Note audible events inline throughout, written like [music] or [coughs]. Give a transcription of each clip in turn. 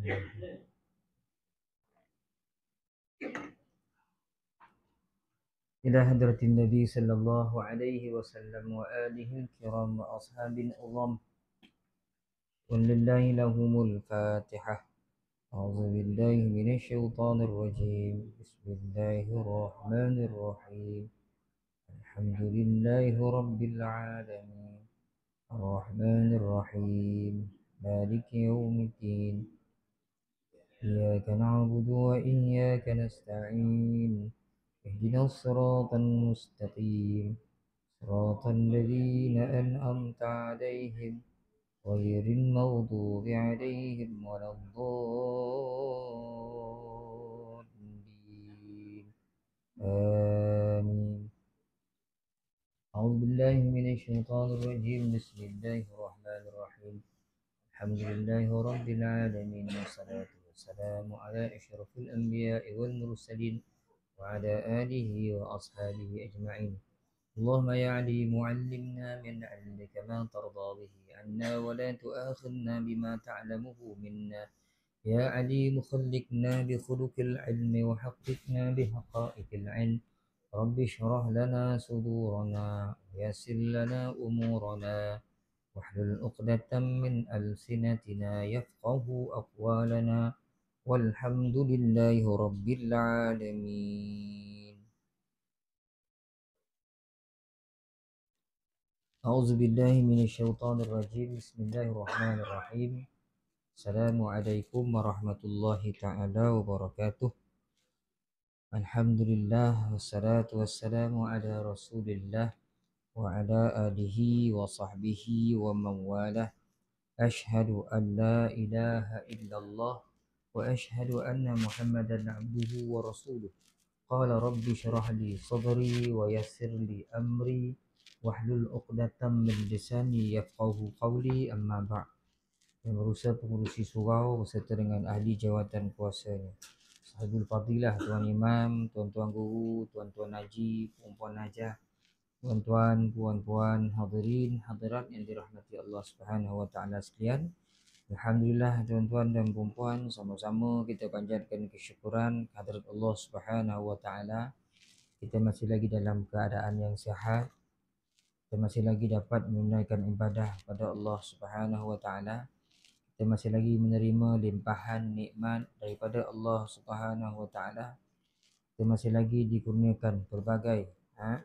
Yeah. إلى هدرة النبي صلى الله عليه وسلم وآله الكرام وأصحاب قل ولله لهم الفاتحة أعوذ بالله من الشيطان الرجيم بسم الله الرحمن الرحيم الحمد لله رب العالمين الرحمن الرحيم مالك يوم الدين إياك نعبد وإياك نستعين اهدنا الصراط المستقيم صراط الذين أنعمت عليهم غير المغضوب عليهم ولا الضالين آمين أعوذ بالله من الشيطان الرجيم بسم الله الرحمن الرحيم الحمد لله رب العالمين والصلاة والسلام على أشرف الأنبياء والمرسلين وعلى آله وأصحابه أجمعين اللهم يا علي علمنا من علمك ما ترضى به عنا ولا تؤاخذنا بما تعلمه منا يا علي مخلقنا بخلق العلم وحققنا بحقائق العلم رب اشرح لنا صدورنا ويسر لنا أمورنا واحلل عقدة من ألسنتنا يفقه أقوالنا والحمد لله رب العالمين أعوذ بالله من الشيطان الرجيم بسم الله الرحمن الرحيم السلام عليكم ورحمة الله تعالى وبركاته الحمد لله والصلاة والسلام على رسول الله وعلى آله وصحبه ومن والاه أشهد أن لا إله إلا الله وأشهد أن محمدا عبده ورسوله قال رب اشرح لي صدري wa لي أمري واحلل عقدة من لساني يفقه قولي أما بعد yang merusak pengurusi surau berserta dengan ahli jawatan kuasa. Sahabul Fadilah, Tuan Imam, Tuan-Tuan Guru, Tuan-Tuan Haji, Puan-Puan Najah, Tuan-Tuan, Puan-Puan, Hadirin, Hadirat yang dirahmati Allah Subhanahu SWT sekian. Alhamdulillah tuan-tuan dan puan-puan sama-sama kita panjatkan kesyukuran hadirat Allah Subhanahu wa taala. Kita masih lagi dalam keadaan yang sihat. Kita masih lagi dapat menunaikan ibadah pada Allah Subhanahu wa taala. Kita masih lagi menerima limpahan nikmat daripada Allah Subhanahu wa taala. Kita masih lagi dikurniakan berbagai ha,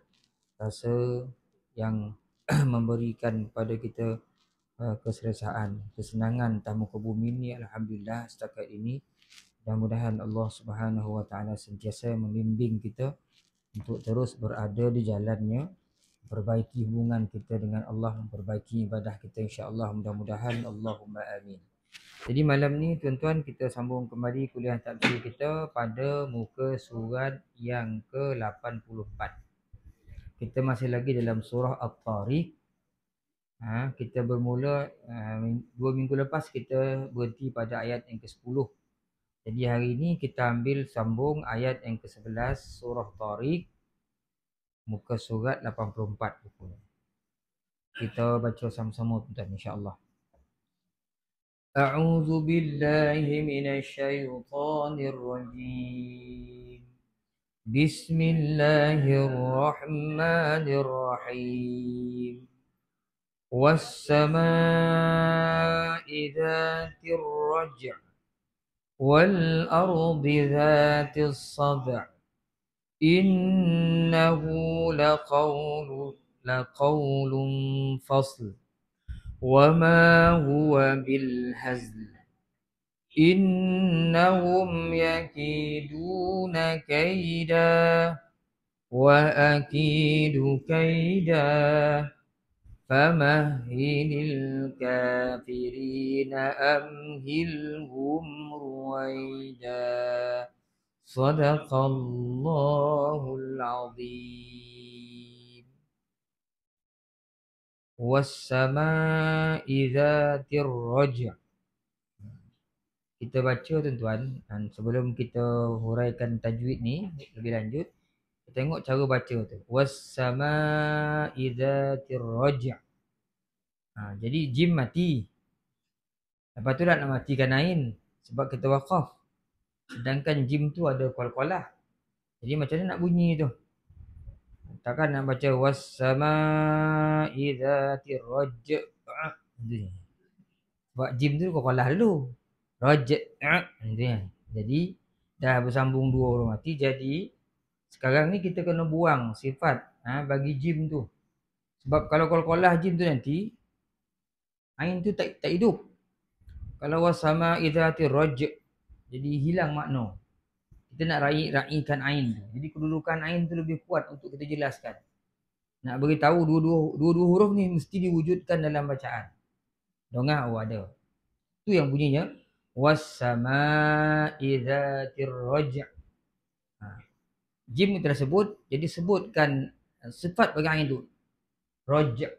rasa yang [clears throat] memberikan kepada kita Eh, keselesaan, kesenangan tamu ke bumi ini Alhamdulillah setakat ini mudah mudahan Allah Subhanahu Wa Taala sentiasa membimbing kita untuk terus berada di jalannya perbaiki hubungan kita dengan Allah perbaiki ibadah kita insya-Allah mudah-mudahan Allahumma amin. Jadi malam ni tuan-tuan kita sambung kembali kuliah tafsir kita pada muka surat yang ke-84. Kita masih lagi dalam surah At-Tariq Ha, kita bermula uh, dua minggu lepas kita berhenti pada ayat yang ke-10. Jadi hari ini kita ambil sambung ayat yang ke-11 surah Tariq muka surat 84 buku. Kita baca sama-sama tuan insya-Allah. A'udzu billahi minasyaitonir rajim. Bismillahirrahmanirrahim. والسماء ذات الرجع والأرض ذات الصدع إنه لقول لقول فصل وما هو بالهزل إنهم يكيدون كيدا وأكيد كيدا فمهل الكافرين أمهلهم رويدا صدق الله العظيم والسماء ذات الرجع kita baca tuan-tuan dan sebelum kita huraikan tajwid ni lebih lanjut tengok cara baca tu. Wassama idza tirja. Ha, jadi jim mati. Lepas tu dah nak matikan ain sebab kita waqaf. Sedangkan jim tu ada qalqalah. Jadi macam mana nak bunyi tu? Takkan nak baca wassama idza tirja. Sebab jim tu qalqalah dulu. Raja. Jadi dah bersambung dua orang mati jadi sekarang ni kita kena buang sifat ha, bagi jim tu. Sebab kalau kol-kolah jim tu nanti, angin tu tak tak hidup. Kalau wasama idhati rajak. Jadi hilang makna. Kita nak raih raihkan ain. Jadi kedudukan ain tu lebih kuat untuk kita jelaskan. Nak bagi tahu dua-dua dua-dua huruf ni mesti diwujudkan dalam bacaan. Dongah oh ada. Tu yang bunyinya was samaa'izatir raj' jim ni telah jadi sebutkan eh, sifat bagi angin tu rajak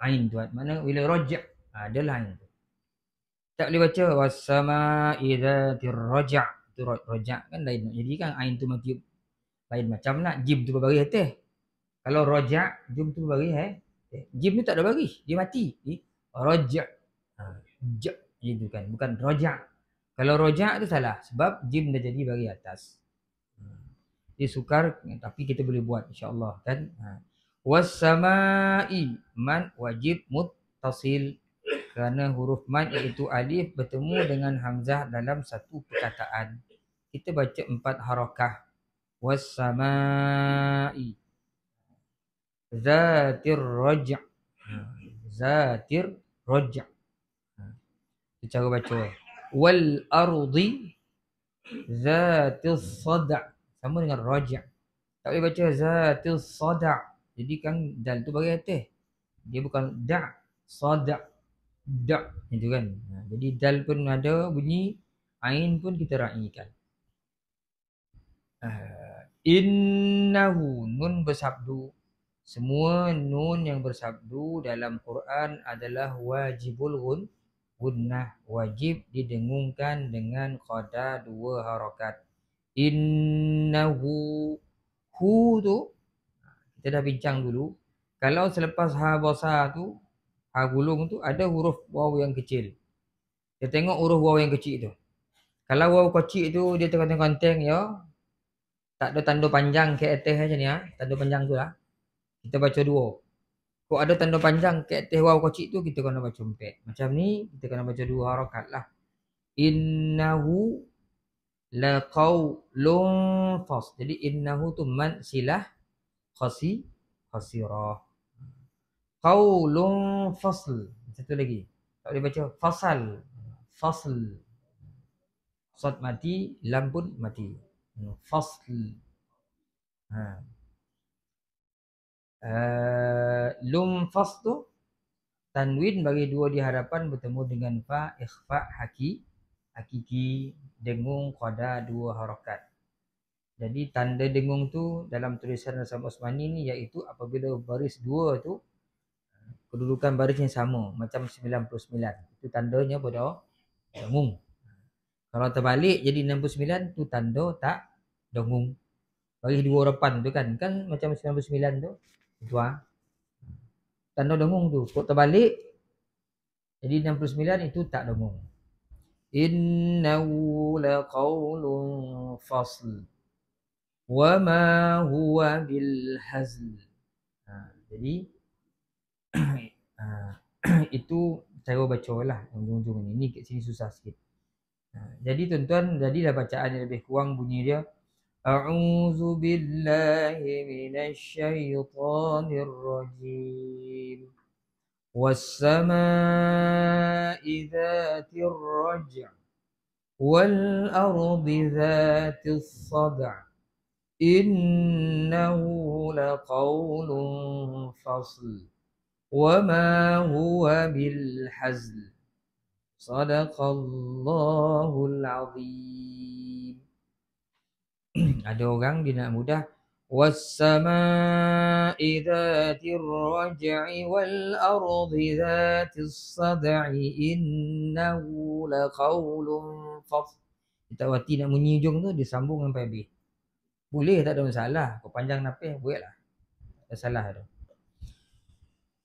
angin tuan eh. mana bila rajak ha, adalah angin tu tak boleh baca wasama idza tirajak tu rojak kan lain jadi kan angin tu mati lain macam nak lah. jim tu bagi hati kalau rojak, jim tu bagi eh jim tu tak ada bagi dia mati eh? rojak ha jak kan bukan rojak. kalau rojak tu salah sebab jim dah jadi bagi atas. Dia sukar tapi kita boleh buat insyaAllah kan. Ha. Wasama'i man wajib muttasil kerana huruf man iaitu alif bertemu dengan hamzah dalam satu perkataan. Kita baca empat harakah. Wasama'i. Zatir roja, ha, Zatir roja. Ha. Itu cara baca. Wal ardi. Zatir sada' sama dengan rajah tak boleh baca zatil sada jadi kan dal tu bagi hati dia bukan da sada da itu kan ha, jadi dal pun ada bunyi ain pun kita raikan uh, innahu nun bersabdu semua nun yang bersabdu dalam Quran adalah wajibul gun gunnah wajib didengungkan dengan qada dua harakat innahu hu tu kita dah bincang dulu kalau selepas ha basah tu ha gulung tu ada huruf waw yang kecil kita tengok huruf waw yang kecil tu kalau waw kecil tu dia tengok-tengok ya tak ada tanda panjang ke atas macam ni ha tanda panjang tu lah kita baca dua kalau ada tanda panjang ke atas waw kecil tu kita kena baca empat macam ni kita kena baca dua harakat lah innahu laqaulun fas. Jadi innahu tu man silah khasi khasirah. Qaulun fasl. Satu lagi. Tak boleh baca fasal. Fasl. Sat mati, lam pun mati. Fasl. Ha. Uh, lum fas tanwin bagi dua di hadapan bertemu dengan fa ikhfa hakiki hakiki dengung qada dua harakat. Jadi tanda dengung tu dalam tulisan Rasul Osmani ni iaitu apabila baris dua tu kedudukan baris yang sama macam 99. Itu tandanya pada dengung. Kalau terbalik jadi 69 tu tanda tak dengung. Baris dua repan tu kan kan macam 99 tu. Itu ah. Tanda dengung tu. Kalau terbalik jadi 69 itu tak dengung. إنه لقول فصل وما هو بالهزل ha, jadi [clears throat] [clears throat] itu cara baca lah ujung-ujung ni ni kat sini susah sikit ha, jadi tuan-tuan jadi dah bacaan yang lebih kurang bunyi dia a'udzu billahi minasy syaithanir rajim والسماء ذات الرجع والأرض ذات الصدع إنه لقول فصل وما هو بالحزل صدق الله العظيم [clears throat] ada orang dia nak mudah والسماء ذات الرجع والأرض ذات الصدع إنه لقول فصل Kita wati nak bunyi hujung tu dia sambung sampai habis Boleh tak ada masalah Kau panjang nape boleh lah Tak salah tu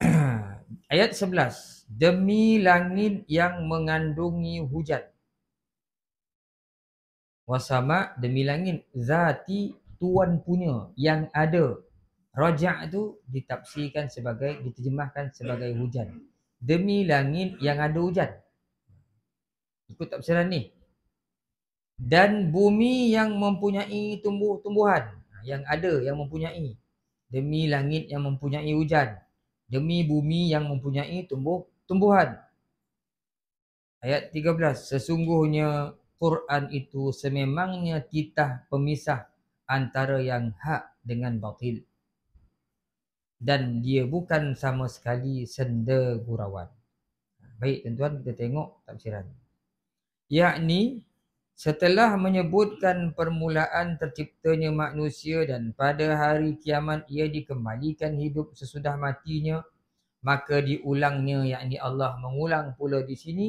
[clears throat] Ayat 11 Demi langit yang mengandungi hujan Wasama demi langit Zati tuan punya yang ada Rojak tu ditafsirkan sebagai diterjemahkan sebagai hujan demi langit yang ada hujan ikut tafsiran ni dan bumi yang mempunyai tumbuh-tumbuhan yang ada yang mempunyai demi langit yang mempunyai hujan demi bumi yang mempunyai tumbuh-tumbuhan ayat 13 sesungguhnya Quran itu sememangnya titah pemisah antara yang hak dengan batil dan dia bukan sama sekali senda gurauan. Baik tuan-tuan kita tengok tafsiran. Yakni setelah menyebutkan permulaan terciptanya manusia dan pada hari kiamat ia dikembalikan hidup sesudah matinya maka diulangnya yakni Allah mengulang pula di sini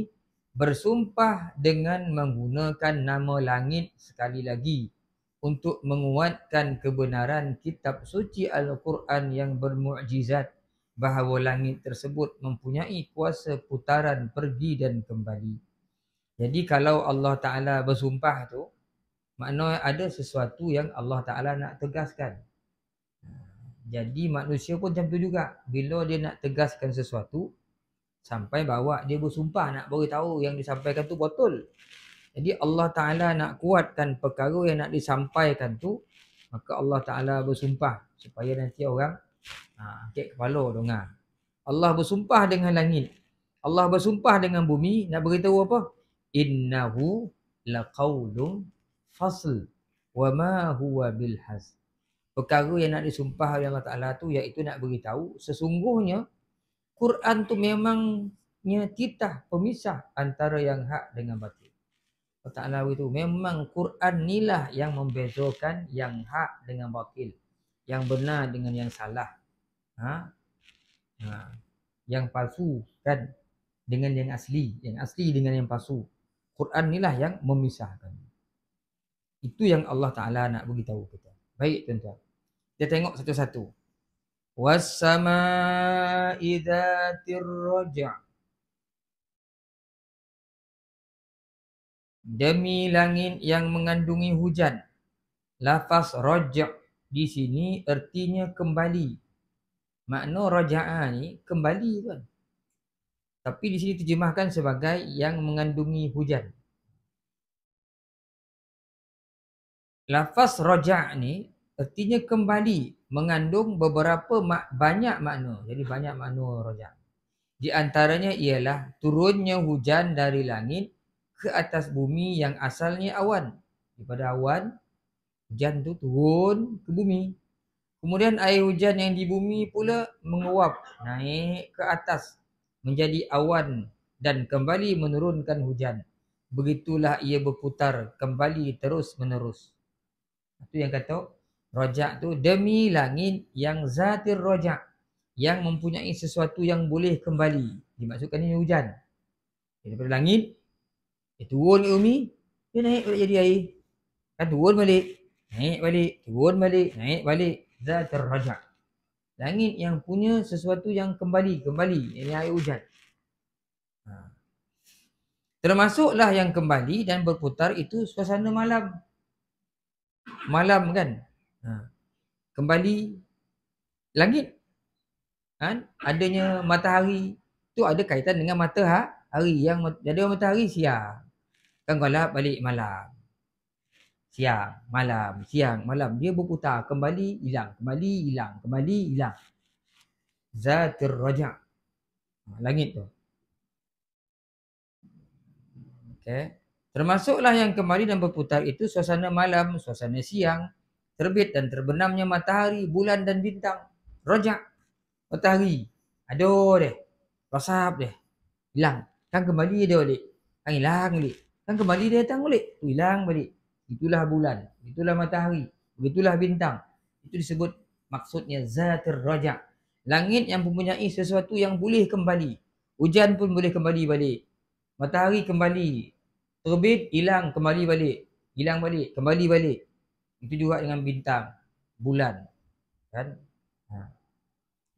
bersumpah dengan menggunakan nama langit sekali lagi untuk menguatkan kebenaran kitab suci Al-Quran yang bermu'jizat bahawa langit tersebut mempunyai kuasa putaran pergi dan kembali. Jadi kalau Allah Ta'ala bersumpah tu, maknanya ada sesuatu yang Allah Ta'ala nak tegaskan. Jadi manusia pun macam tu juga. Bila dia nak tegaskan sesuatu, sampai bawa dia bersumpah nak beritahu yang disampaikan tu botol. Jadi Allah Ta'ala nak kuatkan perkara yang nak disampaikan tu, maka Allah Ta'ala bersumpah supaya nanti orang angkat ha, kepala dengar. Allah bersumpah dengan langit. Allah bersumpah dengan bumi nak beritahu apa? Innahu laqawlum fasl wa ma huwa bilhaz. Perkara yang nak disumpah oleh Allah Ta'ala tu iaitu nak beritahu sesungguhnya Quran tu memangnya titah pemisah antara yang hak dengan batu. Ta'ala itu memang Quran nilah yang membezakan yang hak dengan batil. Yang benar dengan yang salah. Ha? Ha. Yang palsu kan dengan yang asli. Yang asli dengan yang palsu. Quran inilah yang memisahkan. Itu yang Allah Ta'ala nak beritahu kita. Baik tuan-tuan. Kita tengok satu-satu. Wassama idatir demi langit yang mengandungi hujan. Lafaz rojak di sini ertinya kembali. Makna rojaa ni kembali kan? Tapi di sini terjemahkan sebagai yang mengandungi hujan. Lafaz raja' ni ertinya kembali mengandung beberapa mak, banyak makna. Jadi banyak makna raja'. Di antaranya ialah turunnya hujan dari langit ke atas bumi yang asalnya awan. Daripada awan, hujan tu turun ke bumi. Kemudian air hujan yang di bumi pula menguap naik ke atas menjadi awan dan kembali menurunkan hujan. Begitulah ia berputar kembali terus menerus. Itu yang kata rojak tu demi langit yang zatir rojak yang mempunyai sesuatu yang boleh kembali. Dimaksudkan ini hujan. Daripada langit dia eh, turun ke bumi, dia naik balik jadi air. Kan turun balik, naik balik, turun balik, naik balik. Zatul raja. Langit yang punya sesuatu yang kembali, kembali. Ini air hujan. Ha. Termasuklah yang kembali dan berputar itu suasana malam. Malam kan. Ha. Kembali langit. Kan? Adanya matahari. Itu ada kaitan dengan matahari. Yang ada matahari siang. Kan kalau balik malam. Siang, malam, siang, malam. Dia berputar kembali, hilang. Kembali, hilang. Kembali, hilang. Zatir Raja' ha, Langit tu. Okay. Termasuklah yang kembali dan berputar itu suasana malam, suasana siang, terbit dan terbenamnya matahari, bulan dan bintang. Rojak. Matahari. Aduh deh. Rosap deh. Hilang. Kan kembali dia balik. Kan hilang lah, balik. Dan kembali dia datang balik. Hilang balik. Itulah bulan. Itulah matahari. Itulah bintang. Itu disebut maksudnya Zatir Rajak. Langit yang mempunyai sesuatu yang boleh kembali. Hujan pun boleh kembali balik. Matahari kembali. Terbit hilang kembali balik. Hilang balik. Kembali balik. Itu juga dengan bintang. Bulan. Kan? Ha.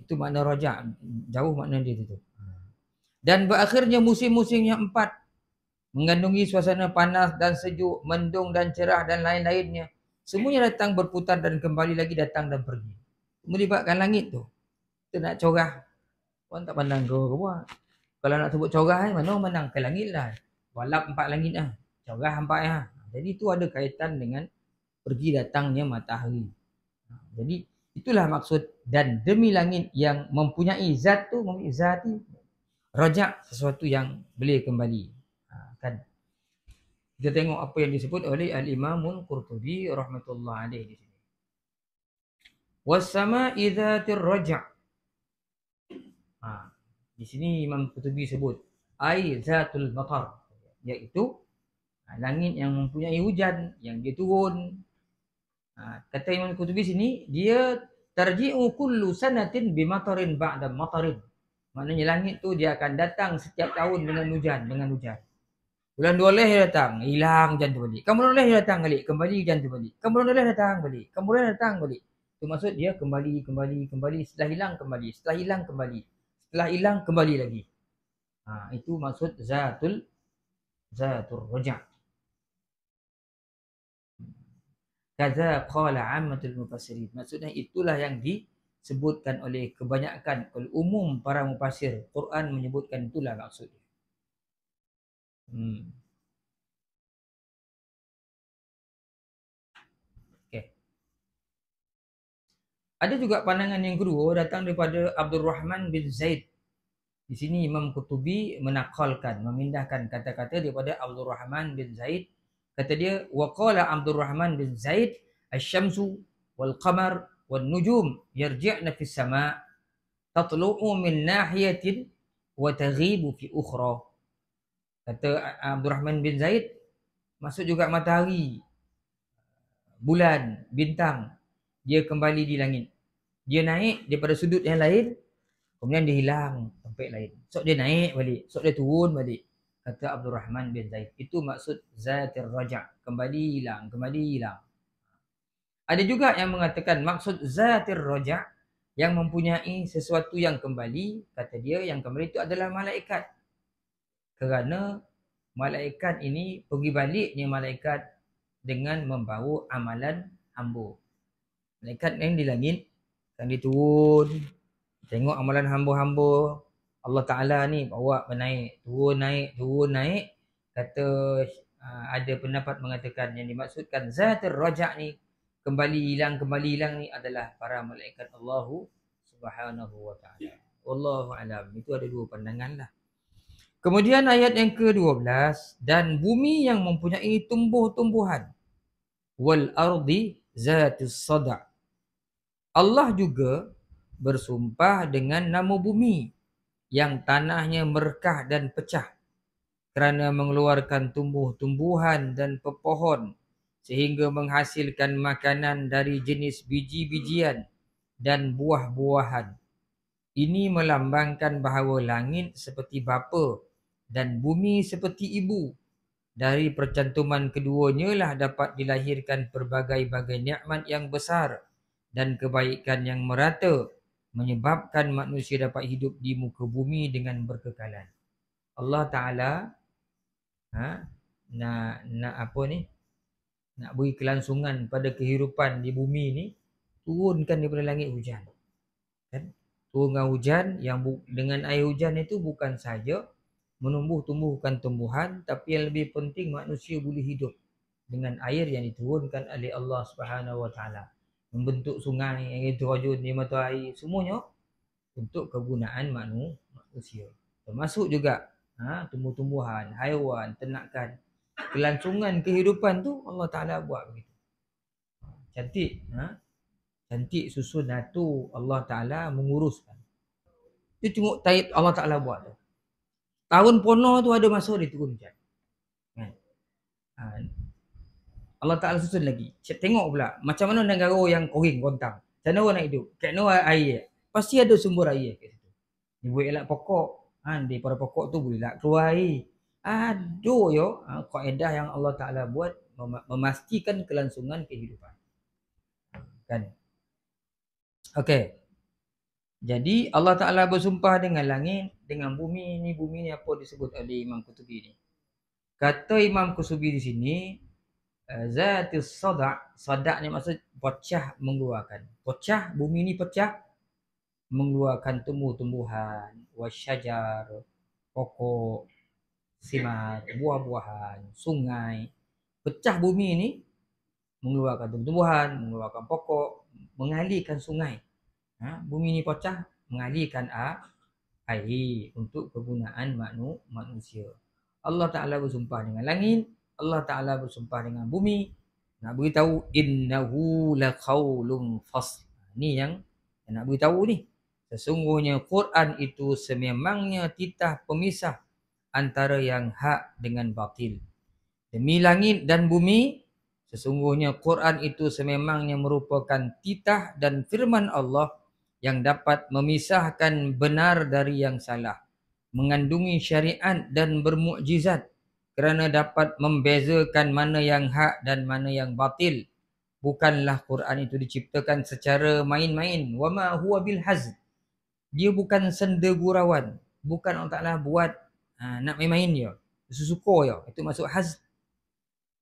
Itu makna rajak. Jauh makna dia itu. Ha. Dan berakhirnya musim musimnya empat mengandungi suasana panas dan sejuk, mendung dan cerah dan lain-lainnya. Semuanya datang berputar dan kembali lagi datang dan pergi. Melibatkan langit tu. Kita nak corah. Orang tak pandang ke buat. Kalau nak sebut corah kan, mana orang pandang ke langit lah. Walap empat langit lah. Corah empat lah. Jadi tu ada kaitan dengan pergi datangnya matahari. Ha, jadi itulah maksud dan demi langit yang mempunyai zat tu, mempunyai zat ni, rojak sesuatu yang boleh kembali. Ha, kan kita tengok apa yang disebut oleh al Imam qurtubi rahmatullah alaihi di sini wasama idza tirja ha di sini imam qurtubi sebut ai zatul matar iaitu ha, langit yang mempunyai hujan yang dia turun ha, kata imam qurtubi sini dia tarji'u kullu sanatin bimatarin ba'da matarin maknanya langit tu dia akan datang setiap tahun dengan hujan dengan hujan Bulan dua leh dia datang, hilang hujan tu balik. Kemudian leh dia datang balik, kembali hujan tu balik. Kemudian leh datang balik, kemudian datang balik. Itu maksud dia kembali, kembali, kembali. Setelah hilang, kembali. Setelah hilang, kembali. Setelah hilang, kembali lagi. Ha, itu maksud zatul zatul rujak. Kaza qala ammatul mufassirin. Maksudnya itulah yang disebutkan oleh kebanyakan, oleh umum para mufasir. Quran menyebutkan itulah maksudnya. Hmm. Okay. Ada juga pandangan yang kedua datang daripada Abdul Rahman bin Zaid. Di sini Imam Qutubi menakalkan, memindahkan kata-kata daripada Abdul Rahman bin Zaid. Kata dia, waqala Abdul Rahman bin Zaid, al asyamsu wal qamar wal nujum yarji'na fi sama' tatlu'u min nahiyatin wa taghibu fi ukhra. Kata Abdul Rahman bin Zaid masuk juga matahari, bulan, bintang dia kembali di langit. Dia naik daripada sudut yang lain kemudian dia hilang tempat lain. So dia naik balik, so dia turun balik. Kata Abdul Rahman bin Zaid. Itu maksud Zatir Raja' kembali hilang, kembali hilang. Ada juga yang mengatakan maksud Zatir Raja' yang mempunyai sesuatu yang kembali, kata dia yang kembali itu adalah malaikat kerana malaikat ini pergi baliknya malaikat dengan membawa amalan hamba. Malaikat yang di langit akan diturun tengok amalan hamba-hamba. Allah Taala ni bawa menaik, turun naik, turun naik. Kata ah, ada pendapat mengatakan yang dimaksudkan zatul rajak ni kembali hilang kembali hilang ni adalah para malaikat Allahu Subhanahu wa taala. Ya. Wallahu alam. Itu ada dua pandangan lah. Kemudian ayat yang ke-12 dan bumi yang mempunyai tumbuh-tumbuhan wal ardi zatus sada. Allah juga bersumpah dengan nama bumi yang tanahnya merkah dan pecah kerana mengeluarkan tumbuh-tumbuhan dan pepohon sehingga menghasilkan makanan dari jenis biji-bijian dan buah-buahan. Ini melambangkan bahawa langit seperti bapa dan bumi seperti ibu. Dari percantuman keduanya lah dapat dilahirkan berbagai-bagai nikmat yang besar dan kebaikan yang merata menyebabkan manusia dapat hidup di muka bumi dengan berkekalan. Allah Ta'ala ha, nak, nak apa ni? Nak beri kelangsungan pada kehidupan di bumi ni turunkan daripada langit hujan. Kan? Turunkan hujan yang dengan air hujan itu bukan saja menumbuh tumbuhkan tumbuhan tapi yang lebih penting manusia boleh hidup dengan air yang diturunkan oleh Allah Subhanahu Wa Taala membentuk sungai yang hidrojen di mata air semuanya untuk kegunaan manusia termasuk juga ha, tumbuh-tumbuhan haiwan ternakan kelangsungan kehidupan tu Allah Taala buat begitu cantik ha? cantik susun tu Allah Taala menguruskan itu cuma taib Allah Taala buat tu tahun pono tu ada masa dia turun kan? ha. Allah Ta'ala susun lagi. Cik tengok pula macam mana negara yang kering, rontang. Macam mana nak hidup? Kat mana air? Pasti ada sumber air kat situ. Dia boleh elak pokok. Ha, di para pokok tu boleh elak keluar air. Aduh yo, ha, kaedah yang Allah Ta'ala buat memastikan kelangsungan kehidupan. Kan? Okay. Jadi Allah Ta'ala bersumpah dengan langit dengan bumi ini bumi ni apa disebut oleh Imam Qutubi ini kata Imam Qutubi di sini eh, zatus sadak sadak ni maksud pecah mengeluarkan pecah bumi ini pecah mengeluarkan tumbuh-tumbuhan wasyajar pokok simar buah-buahan sungai pecah bumi ini mengeluarkan tumbuhan mengeluarkan pokok mengalirkan sungai ha? bumi ini pecah mengalirkan air air untuk kegunaan maknu manusia. Allah Ta'ala bersumpah dengan langit. Allah Ta'ala bersumpah dengan bumi. Nak beritahu, innahu laqawlum fasl. Ni yang nak beritahu ni. Sesungguhnya Quran itu sememangnya titah pemisah antara yang hak dengan batil. Demi langit dan bumi, sesungguhnya Quran itu sememangnya merupakan titah dan firman Allah yang dapat memisahkan benar dari yang salah mengandungi syariat dan bermukjizat kerana dapat membezakan mana yang hak dan mana yang batil bukanlah Quran itu diciptakan secara main-main wama huwa bil hazd dia bukan senda gurauan bukan orang taklah buat ha, nak main-main dia sesuka dia itu masuk hazd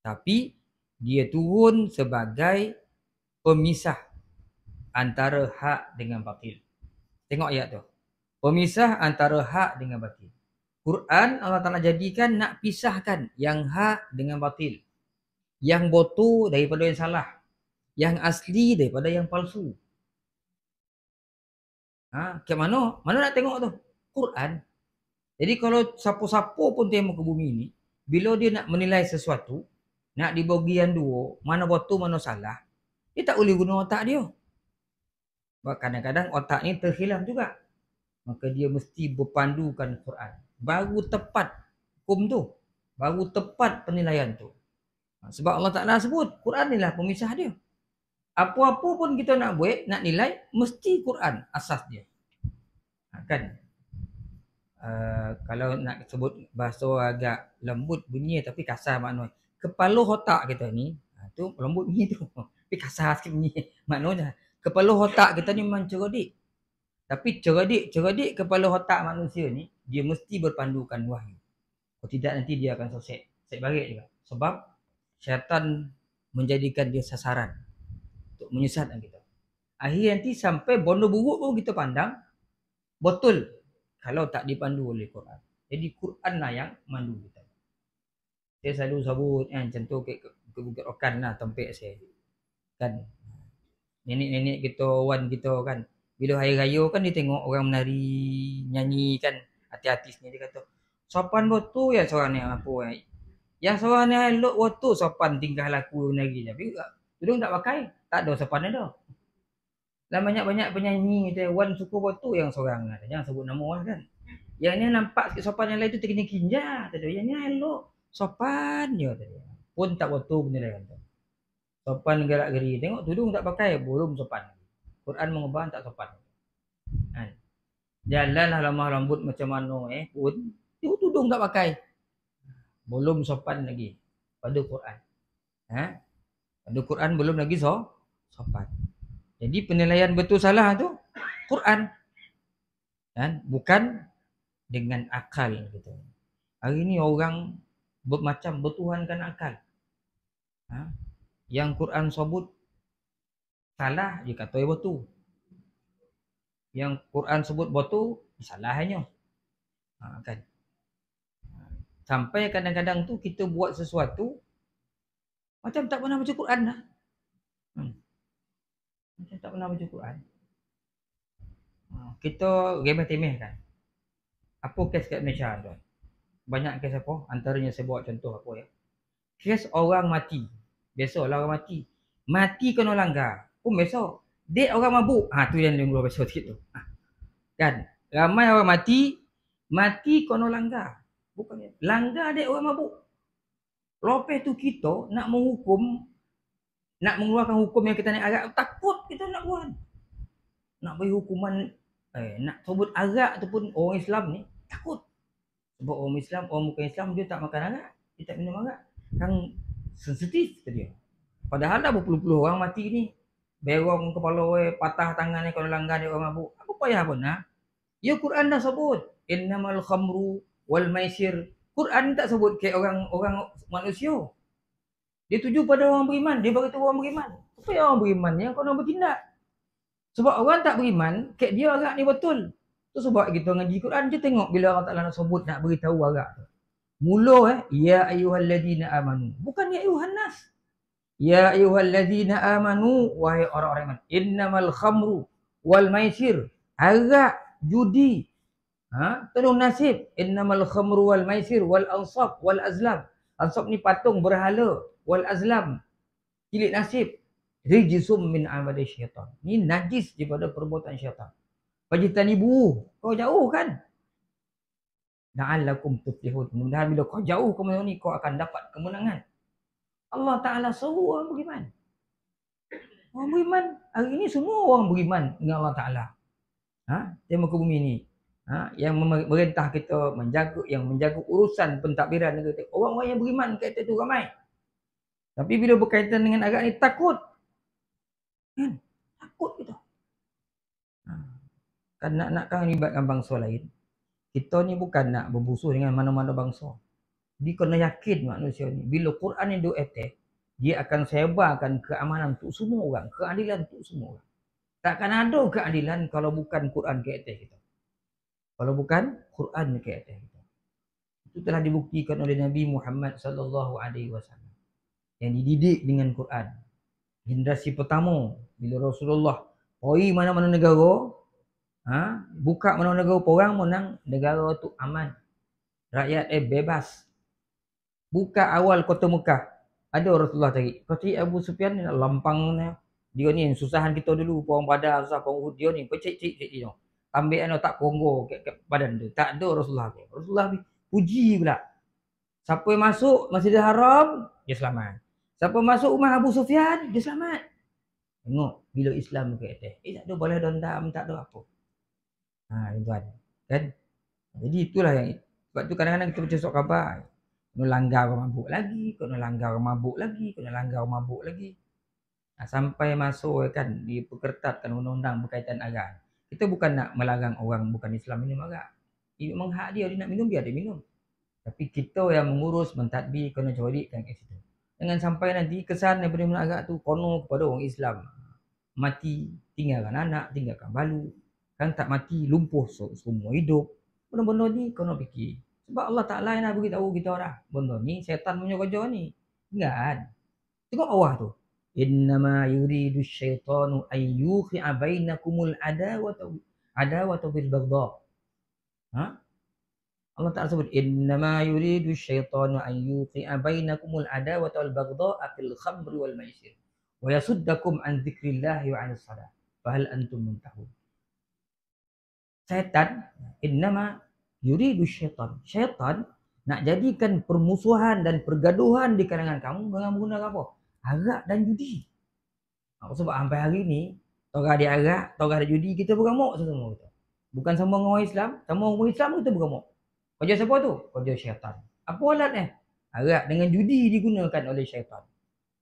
tapi dia turun sebagai pemisah antara hak dengan batil. Tengok ayat tu. Pemisah antara hak dengan batil. Quran Allah Ta'ala jadikan nak pisahkan yang hak dengan batil. Yang botol daripada yang salah. Yang asli daripada yang palsu. Ha, ke mana? Mana nak tengok tu? Quran. Jadi kalau siapa-siapa pun tengok ke bumi ni, bila dia nak menilai sesuatu, nak dibagi dibagian dua, mana botol mana salah, dia tak boleh guna otak dia. Sebab kadang-kadang otak ni terhilang juga. Maka dia mesti berpandukan Quran. Baru tepat hukum tu. Baru tepat penilaian tu. Ha, sebab Allah Ta'ala sebut, Quran ni lah pemisah dia. Apa-apa pun kita nak buat, nak nilai, mesti Quran asas dia. Ha, kan? Uh, kalau nak sebut bahasa agak lembut bunyi tapi kasar maknanya. Kepala otak kita ni, tu lembut bunyi tu. [laughs] Tapi kasar sikit bunyi maknanya kepala otak kita ni memang cerdik. Tapi cerdik-cerdik kepala otak manusia ni, dia mesti berpandukan wahyu. Kalau tidak nanti dia akan sesek. Sesek barik juga. Sebab syaitan menjadikan dia sasaran untuk menyesatkan kita. Akhir nanti sampai bono buruk pun kita pandang, betul kalau tak dipandu oleh Quran. Jadi Quran lah yang mandu kita. Saya selalu sebut kan, contoh ke, ke, ke, ke, ke, ke, ke, nenek-nenek kita, wan kita kan. Bila hari raya kan dia tengok orang menari, nyanyi kan. Hati-hati sendiri dia kata. Sopan waktu ya seorang ni apa kan. Ya seorang ni elok waktu sopan tinggal laku menari. Tapi tudung tak pakai. Tak ada sopan ada. Lah banyak-banyak penyanyi dia wan suku waktu yang seorang. Jangan sebut nama orang kan. Yang ni nampak sikit sopan yang lain tu terkini kinja. Tadi yang ni elok sopan dia. Pun tak waktu pun dia kata sopan gerak geri tengok tudung tak pakai belum sopan Quran mengubah tak sopan kan jalan halamah rambut macam mana eh pun tengok tudung tak pakai belum sopan lagi pada Quran ha pada Quran belum lagi so sopan jadi penilaian betul salah tu Quran kan bukan dengan akal gitu hari ni orang bermacam bertuhankan akal ha yang Quran sebut salah dia kata ibu tu yang Quran sebut botu salahnya ha, kan sampai kadang-kadang tu kita buat sesuatu macam tak pernah baca Quran lah hmm. macam tak pernah baca Quran ha, kita remeh temeh kan apa kes kat Malaysia tu banyak kes apa antaranya saya buat contoh apa ya kes orang mati Besok, lah orang mati. Mati kena langgar. Pun besok, Dead orang mabuk. Ha tu yang lebih besok sikit tu. Ha. Kan? Ramai orang mati, mati kena langgar. Bukan Langgar dead orang mabuk. Lopeh tu kita nak menghukum nak mengeluarkan hukum yang kita nak agak takut kita nak buat. Nak bagi hukuman eh, nak sebut agak ataupun orang Islam ni takut. Sebab orang Islam, orang bukan Islam dia tak makan agak, dia tak minum agak, Kan sensitif ke dia. Padahal dah berpuluh-puluh orang mati ni. Berong kepala we patah tangan ni kalau langgar dia orang mabuk. Apa payah pun ha? Ya Quran dah sebut innamal khamru wal maisir. Quran tak sebut ke orang orang manusia. Dia tuju pada orang beriman, dia bagi orang beriman. Apa yang orang beriman yang kau nak bertindak? Sebab orang tak beriman, kek dia agak ni betul. Tu sebab kita ngaji Quran je tengok bila orang tak nak sebut nak beritahu agak tu. Mula eh ya ayyuhalladzina amanu. Bukan ya ayyuhan nas. Ya ayyuhalladzina amanu wahai orang-orang iman. Innamal khamru wal maisir arak judi. Ha, tenung nasib. Innamal khamru wal maisir wal ansab wal azlam. Ansab ni patung berhala wal azlam. Kilit nasib. Rijisum min amali syaitan. Ni najis daripada perbuatan syaitan. Pajitan ibu. Kau jauh kan? la'allakum tuflihun. Mudah-mudahan bila kau jauh ke ni, kau akan dapat kemenangan. Allah Ta'ala seru orang beriman. Orang beriman, hari ini semua orang beriman dengan Allah Ta'ala. Ha? Tema ke bumi ni. Ha? Yang memerintah kita, menjaga, yang menjaga urusan pentadbiran negara Orang-orang yang beriman kata tu ramai. Tapi bila berkaitan dengan agak ni, takut. Kan? Takut kita. Ha. Kan nak-nakkan libatkan bangsa lain kita ni bukan nak berbusu dengan mana-mana bangsa. Dia kena yakin manusia ni. Bila Quran ni duk attack, dia akan sebarkan keamanan untuk semua orang. Keadilan untuk semua orang. Tak ada keadilan kalau bukan Quran ke attack kita. Kalau bukan Quran ke attack kita. Itu telah dibuktikan oleh Nabi Muhammad sallallahu alaihi wasallam yang dididik dengan Quran. Generasi pertama bila Rasulullah oi mana-mana negara, ha? buka mana negara orang menang negara tu aman rakyat eh bebas buka awal kota Mekah ada Rasulullah tadi kau cari Abu Sufyan ni nak lampang ni dia ni susahan kita dulu orang pada susah orang dia ni kau cari cari dia ambil anu eh, tak kongo ke, badan dia tak ada Rasulullah tu Rasulullah puji pula siapa yang masuk Masjidil Haram dia selamat siapa masuk rumah Abu Sufyan dia selamat tengok bila Islam ke atas eh tak ada boleh dendam tak ada apa Ha, tuan. Kan? Jadi itulah yang sebab tu kadang-kadang kita baca surat khabar. Kena langgar orang mabuk lagi, kena langgar orang mabuk lagi, kena langgar orang mabuk lagi. Ha, sampai masuk kan diperketatkan undang-undang berkaitan agama. Kita bukan nak melarang orang bukan Islam minum arak. Ini memang hak dia, dia nak minum, biar dia minum. Tapi kita yang mengurus, mentadbir, kena cawadikan kat itu Jangan sampai nanti kesan daripada minum arak tu konon kepada orang Islam. Mati, tinggalkan anak, tinggalkan balu kan tak mati lumpuh semua hidup benda-benda ni kau nak fikir sebab Allah tak lain nak bagi tahu kita orang benda ni setan punya kerja ni ingat kan? tengok Allah tu innama yuridu syaitanu ay yukhi'a bainakumul adawata adawata bil bagdha ha Allah Taala sebut innama yuridu syaitanu ay yuqi'a bainakumul adawata wal bagdha'a fil khamri wal maisir wa yasuddakum an dhikrillah wa an salat. fa antum muntahun syaitan innama yuridu syaitan syaitan nak jadikan permusuhan dan pergaduhan di kalangan kamu dengan menggunakan apa? Harap dan judi. sebab sampai hari ini, Torah dia harap, Torah dia judi, kita bukan mok semua kita. Bukan sama dengan orang Islam, sama orang Islam kita bukan mok. Kerja siapa tu? Kerja syaitan. Apa alat ni? Harap dengan judi digunakan oleh syaitan.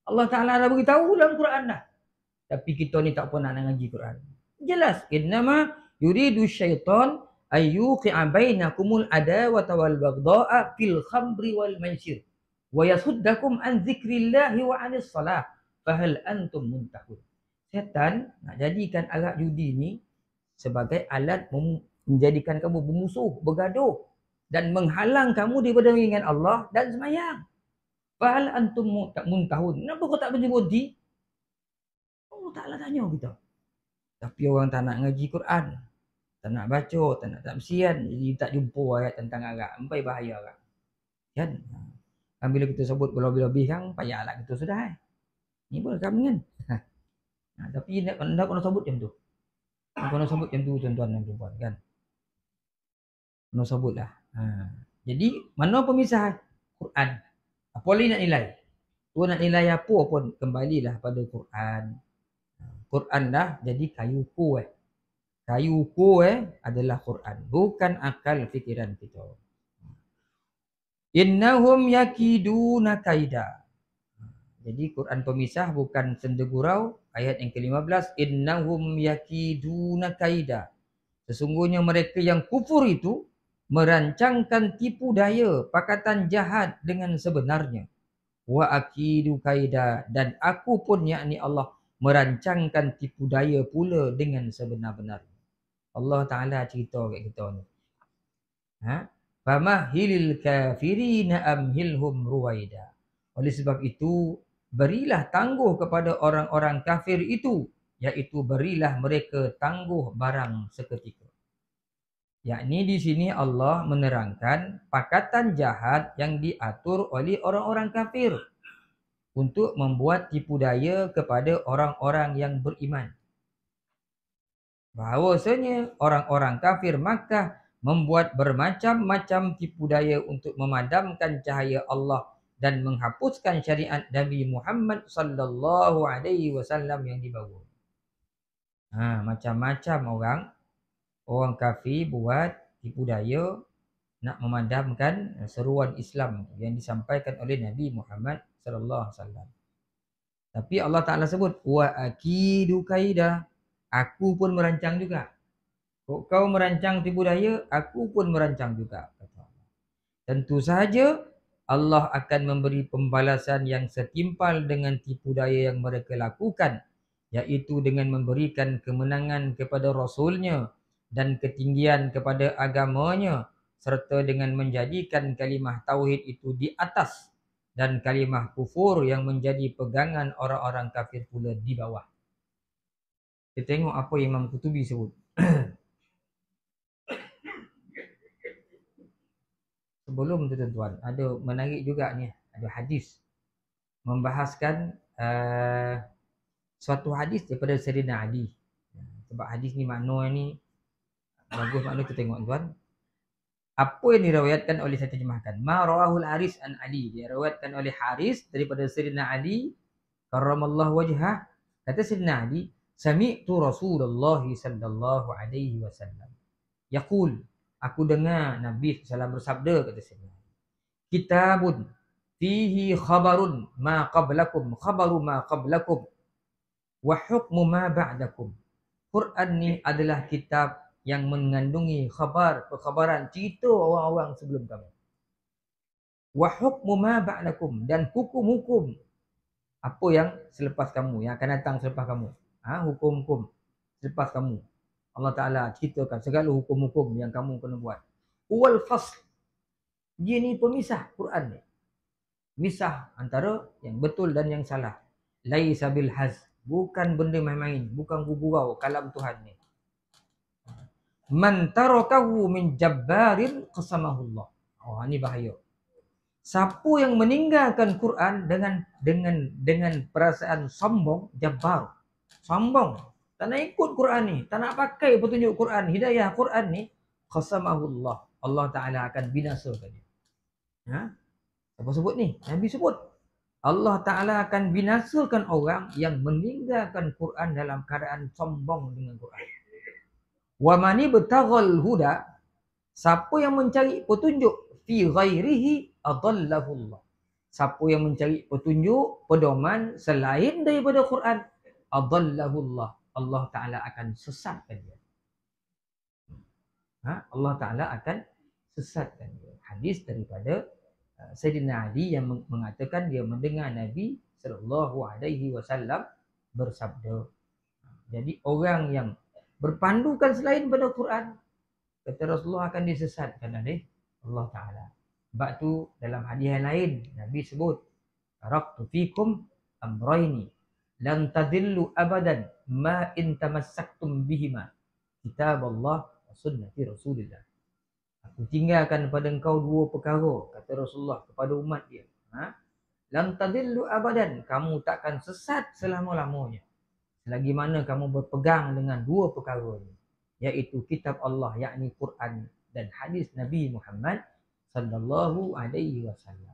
Allah Ta'ala dah beritahu dalam Quran dah. Tapi kita ni tak pernah nak ngaji Quran. Jelas. Innamah yuridu syaitan ayyuqi'a bainakumul adawata wal baghdha'a fil khamri wal maisir wa yasuddakum an dzikrillahi wa 'anil salah fahal antum muntahun setan nak jadikan arak judi ni sebagai alat menjadikan kamu bermusuh bergaduh dan menghalang kamu daripada mengingat Allah dan semayang. Fahal antum muntahun. Kenapa kau tak berjumpa di? Oh, taklah tanya kita. Tapi orang tak nak ngaji Quran tak nak baca, tak nak tafsir, jadi tak jumpa ayat tentang agak Sampai bahaya Arab. Kan? Dan bila kita sebut berlebih-lebih kan, payahlah kita sudah. Eh? Ni pun kami kan. Ha. [laughs] Ha, tapi nak nak kena sebut macam tu. Nak kena sebut macam tu tuan-tuan dan puan kan. Kena sebutlah. Ha. Jadi mana pemisah Quran? Apa lagi nak nilai? Tu nak nilai apa pun kembalilah pada Quran. Ha, Quran dah jadi kayu kuat. Eh kayu ukur eh adalah Quran bukan akal fikiran kita innahum yakiduna kaida jadi Quran pemisah bukan senda gurau ayat yang ke-15 innahum yakiduna kaida sesungguhnya mereka yang kufur itu merancangkan tipu daya pakatan jahat dengan sebenarnya wa akidu kaida dan aku pun yakni Allah merancangkan tipu daya pula dengan sebenar-benarnya Allah Ta'ala cerita kat kita ni. Ha? Famahilil kafirina amhilhum ruwaida. Oleh sebab itu, berilah tangguh kepada orang-orang kafir itu. Iaitu berilah mereka tangguh barang seketika. Yakni di sini Allah menerangkan pakatan jahat yang diatur oleh orang-orang kafir untuk membuat tipu daya kepada orang-orang yang beriman bahwasanya orang-orang kafir Makkah membuat bermacam-macam tipu daya untuk memadamkan cahaya Allah dan menghapuskan syariat Nabi Muhammad sallallahu alaihi wasallam yang dibawa. Ha, macam-macam orang orang kafir buat tipu daya nak memadamkan seruan Islam yang disampaikan oleh Nabi Muhammad sallallahu alaihi wasallam. Tapi Allah Taala sebut wa akidu kaidah aku pun merancang juga. Kok kau merancang tipu daya, aku pun merancang juga. Tentu saja Allah akan memberi pembalasan yang setimpal dengan tipu daya yang mereka lakukan. Iaitu dengan memberikan kemenangan kepada Rasulnya dan ketinggian kepada agamanya. Serta dengan menjadikan kalimah Tauhid itu di atas dan kalimah kufur yang menjadi pegangan orang-orang kafir pula di bawah. Kita tengok apa yang Imam Qutubi sebut. [coughs] Sebelum tu tuan-tuan, ada menarik juga ni, ada hadis membahaskan uh, suatu hadis daripada Sayyidina Ali. Sebab hadis ni makna ni bagus makna kita tengok tuan. Apa yang diriwayatkan oleh saya terjemahkan? Ma rawahul Aris an Ali. Diriwayatkan oleh Haris daripada Sayyidina Ali karramallahu wajhah. Kata Sayyidina Ali, Sami'tu Rasulullah sallallahu alaihi wasallam. Yaqul, aku dengar Nabi sallallahu bersabda kata saya. Kitabun fihi khabarun ma qablakum khabaru ma qablakum wa hukmu ma ba'dakum. Quran ni adalah kitab yang mengandungi khabar, perkhabaran, cerita orang-orang sebelum kamu. Wa hukmu ma ba'dakum dan hukum-hukum apa yang selepas kamu, yang akan datang selepas kamu ha, hukum-hukum selepas kamu. Allah Ta'ala ceritakan segala hukum-hukum yang kamu kena buat. Uwal fasl. Dia ni pemisah Quran ni. Misah antara yang betul dan yang salah. Lai sabil haz. Bukan benda main-main. Bukan gugurau kalam Tuhan ni. Man tarakahu min jabbarin qasamahullah. Oh, ini bahaya. Siapa yang meninggalkan Quran dengan dengan dengan perasaan sombong, jabbar. Sombong. Tak nak ikut Quran ni. Tak nak pakai petunjuk Quran. Hidayah Quran ni. Khasamahullah. Allah Ta'ala akan binasakan dia. Ha? Apa sebut ni? Nabi sebut. Allah Ta'ala akan binasakan orang yang meninggalkan Quran dalam keadaan sombong dengan Quran. Wa mani betagal huda. Siapa yang mencari petunjuk fi ghairihi adallahullah. Siapa yang mencari petunjuk, pedoman selain daripada Quran, adallahu Allah. Allah Ta'ala akan sesatkan dia. Ha? Allah Ta'ala akan sesatkan dia. Hadis daripada uh, Sayyidina Ali yang mengatakan dia mendengar Nabi Sallallahu Alaihi Wasallam bersabda. Jadi orang yang berpandukan selain pada Quran, kata Rasulullah akan disesatkan oleh Allah Ta'ala. Sebab tu dalam hadis lain Nabi sebut Raktu fikum amraini lan tadillu abadan ma in tamassaktum bihima kitab Allah wa sunnati Rasulillah. Aku tinggalkan kepada engkau dua perkara kata Rasulullah kepada umat dia. Ha? Lam tadillu abadan kamu takkan sesat selama-lamanya. Lagi mana kamu berpegang dengan dua perkara ini iaitu kitab Allah yakni Quran dan hadis Nabi Muhammad sallallahu alaihi wasallam.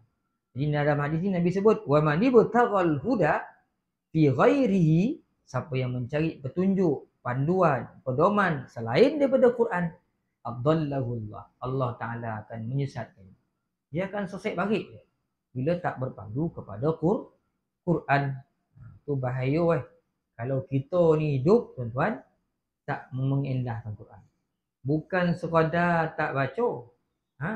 Jadi dalam hadis ini Nabi sebut wa man yabtaghal huda fi ghairihi siapa yang mencari petunjuk panduan pedoman selain daripada Quran Abdullahullah Allah Taala akan menyesatkan dia akan sesat bagi bila tak berpandu kepada Quran ha, tu bahaya weh kalau kita ni hidup tuan-tuan tak mengendahkan Quran bukan sekadar tak baca ha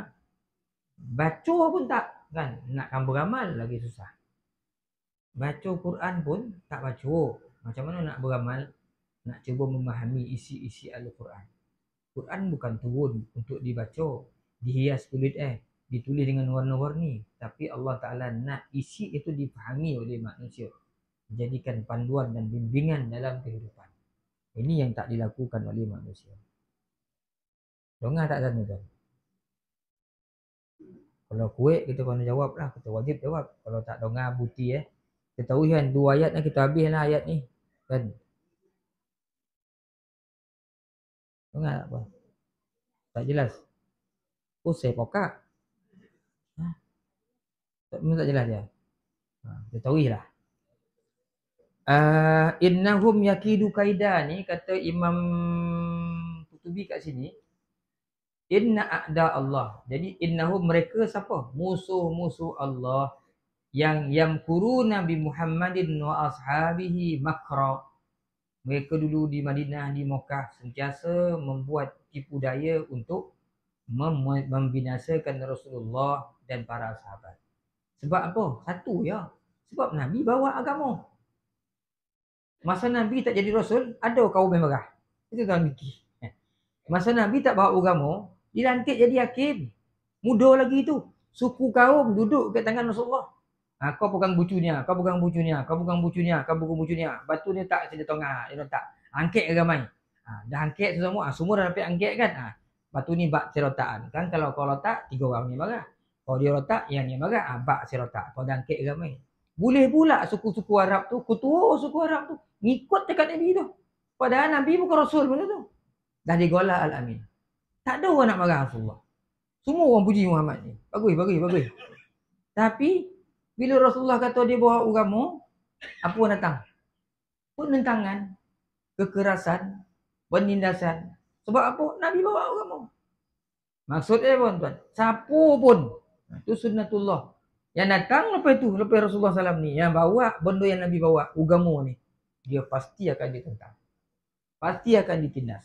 baca pun tak kan nak kampung amal lagi susah baca Quran pun tak baca. Macam mana nak beramal? Nak cuba memahami isi-isi Al-Quran. Quran bukan turun untuk dibaca, dihias kulit eh, ditulis dengan warna-warni. Tapi Allah Ta'ala nak isi itu dipahami oleh manusia. Jadikan panduan dan bimbingan dalam kehidupan. Ini yang tak dilakukan oleh manusia. Dengar ah tak sana tuan? Kalau kuek kita kena jawab lah. Kita wajib jawab. Kalau tak dengar ah buti eh. Kita tahu kan dua ayat lah kita habis lah ayat ni. Kan? Dengar tak apa? Tak jelas. Oh saya pokak. Ha? Tak, tak jelas dia. Ha, kita tahu lah. Uh, ah, innahum yakidu kaida ni kata Imam Kutubi kat sini inna a'da Allah jadi innahum mereka siapa musuh-musuh Allah yang yang kuru Nabi Muhammadin wa ashabihi makro Mereka dulu di Madinah, di Mekah sentiasa membuat tipu daya untuk mem- membinasakan Rasulullah dan para sahabat. Sebab apa? Satu ya. Sebab Nabi bawa agama. Masa Nabi tak jadi Rasul, ada kaum yang marah. Itu kan mikir. Masa Nabi tak bawa agama, dilantik jadi hakim. Muda lagi itu. Suku kaum duduk ke tangan Rasulullah. Ha, kau pegang bucu ah, kau pegang bucu ah, kau pegang bucu kau pegang bucu Batu ni tak sini tongah, tak letak. Angkat ramai. Ha, dah angkat semua, semua, ha, semua dah dapat angkat kan? Ha, batu ni bak cerotaan, Kan kalau kau letak, tiga orang ni marah. Kalau dia letak, yang ni marah. Ha, bak serotak. Kau dah angkat ramai. Boleh pula suku-suku Arab tu, ketua suku Arab tu, ngikut dekat Nabi tu. Padahal Nabi bukan Rasul benda tu. Dah digola Al-Amin. Tak ada orang nak marah Rasulullah. Semua orang puji Muhammad ni. Bagus, bagus, bagus. Tapi bila Rasulullah kata dia bawa ugamu, apa yang datang? Penentangan, kekerasan, penindasan. Sebab apa? Nabi bawa ugamu. Maksudnya apa tuan-tuan? pun. Itu sunnatullah. Yang datang lepas itu, lepas Rasulullah SAW ni. Yang bawa benda yang Nabi bawa, ugamu ni. Dia pasti akan ditentang. Pasti akan ditindas.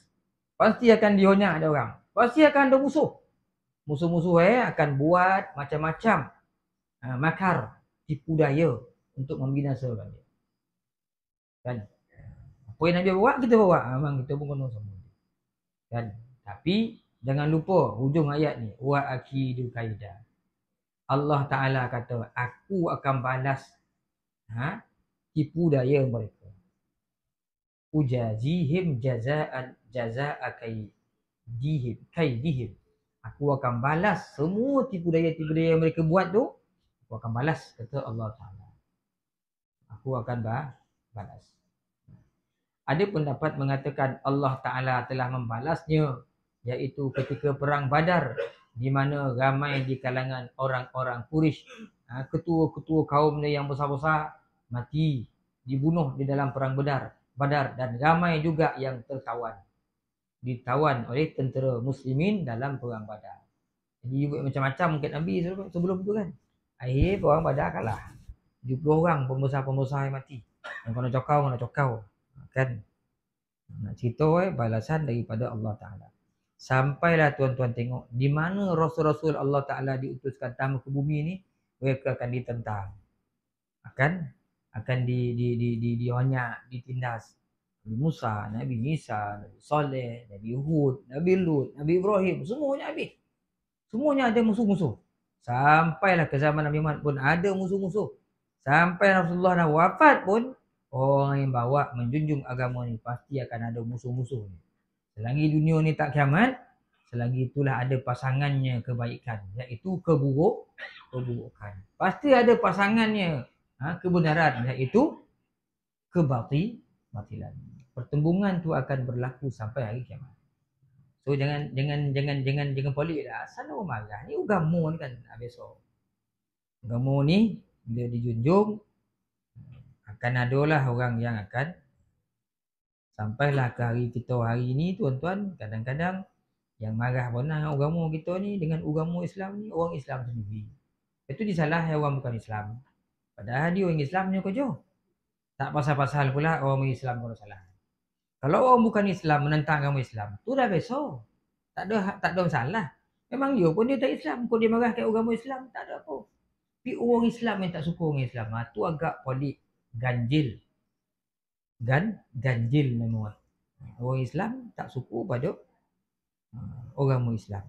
Pasti akan dihonya ada orang. Pasti akan ada musuh. Musuh-musuh eh, akan buat macam-macam. Uh, makar tipu daya untuk membina dia. Kan? Apa yang dia buat, kita buat. Ha, memang kita pun kena sama. Kan? Tapi, jangan lupa hujung ayat ni. Wa akidu kaida. Allah Ta'ala kata, aku akan balas ha, tipu daya mereka. Ujazihim jaza'an jaza'akai dihim kaidihim aku akan balas semua tipu daya tipu daya yang mereka buat tu aku akan balas kata Allah Taala. Aku akan balas. Ada pendapat mengatakan Allah Taala telah membalasnya iaitu ketika perang Badar di mana ramai di kalangan orang-orang Quraisy ha, ketua-ketua kaumnya yang besar-besar mati dibunuh di dalam perang Badar Badar dan ramai juga yang tertawan ditawan oleh tentera muslimin dalam perang Badar jadi macam-macam mungkin Nabi sebelum tu kan Akhir pun orang badar kalah. 70 orang pemusah-pemusah yang mati. Yang kena cokau, kena cokau. Ha, kan? Nak cerita eh, balasan daripada Allah Ta'ala. Sampailah tuan-tuan tengok di mana Rasul-Rasul Allah Ta'ala diutuskan tamu ke bumi ni, mereka akan ditentang. Akan akan di di di di dihonyak, di, ditindas. Nabi Musa, Nabi Isa, Nabi Saleh, Nabi Hud, Nabi Lut, Nabi Ibrahim, semuanya habis. Semuanya ada musuh-musuh. Sampailah ke zaman Nabi Muhammad pun ada musuh-musuh. Sampai Rasulullah nak wafat pun orang yang bawa menjunjung agama ni pasti akan ada musuh-musuh Selagi dunia ni tak kiamat, selagi itulah ada pasangannya kebaikan iaitu keburuk keburukan. Pasti ada pasangannya ha, kebenaran iaitu kebati batilan. Pertembungan tu akan berlaku sampai hari kiamat. So jangan jangan jangan jangan jangan pelik lah. Asal orang marah ni ugamu kan ah, biasa. Ugamu ni dia dijunjung akan adalah orang yang akan sampailah ke hari kita hari ni tuan-tuan kadang-kadang yang marah benar lah dengan ugamu kita ni dengan ugamu Islam ni orang Islam sendiri. Itu disalah orang bukan Islam. Padahal dia orang Islam punya kerja. Tak pasal-pasal pula orang Islam kalau salah. Kalau orang bukan Islam menentang agama Islam, tu dah beso. Tak ada tak ada masalah. Memang dia pun dia tak Islam, pun dia marah kat agama Islam, tak ada apa. Tapi orang Islam yang tak suka orang Islam, ah, tu agak polik ganjil. Gan, ganjil nama orang. Islam tak suka pada ah, orang Islam.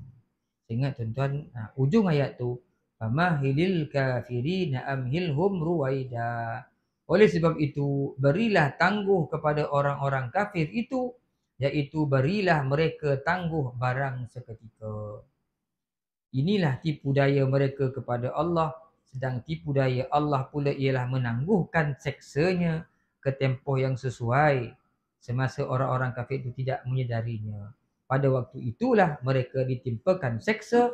Ingat tuan-tuan, uh, ujung ayat tu, "Famahilil kafirina amhilhum ruwaida." Oleh sebab itu, berilah tangguh kepada orang-orang kafir itu, iaitu berilah mereka tangguh barang seketika. Inilah tipu daya mereka kepada Allah, sedang tipu daya Allah pula ialah menangguhkan seksanya ke tempoh yang sesuai semasa orang-orang kafir itu tidak menyedarinya. Pada waktu itulah mereka ditimpakan seksa,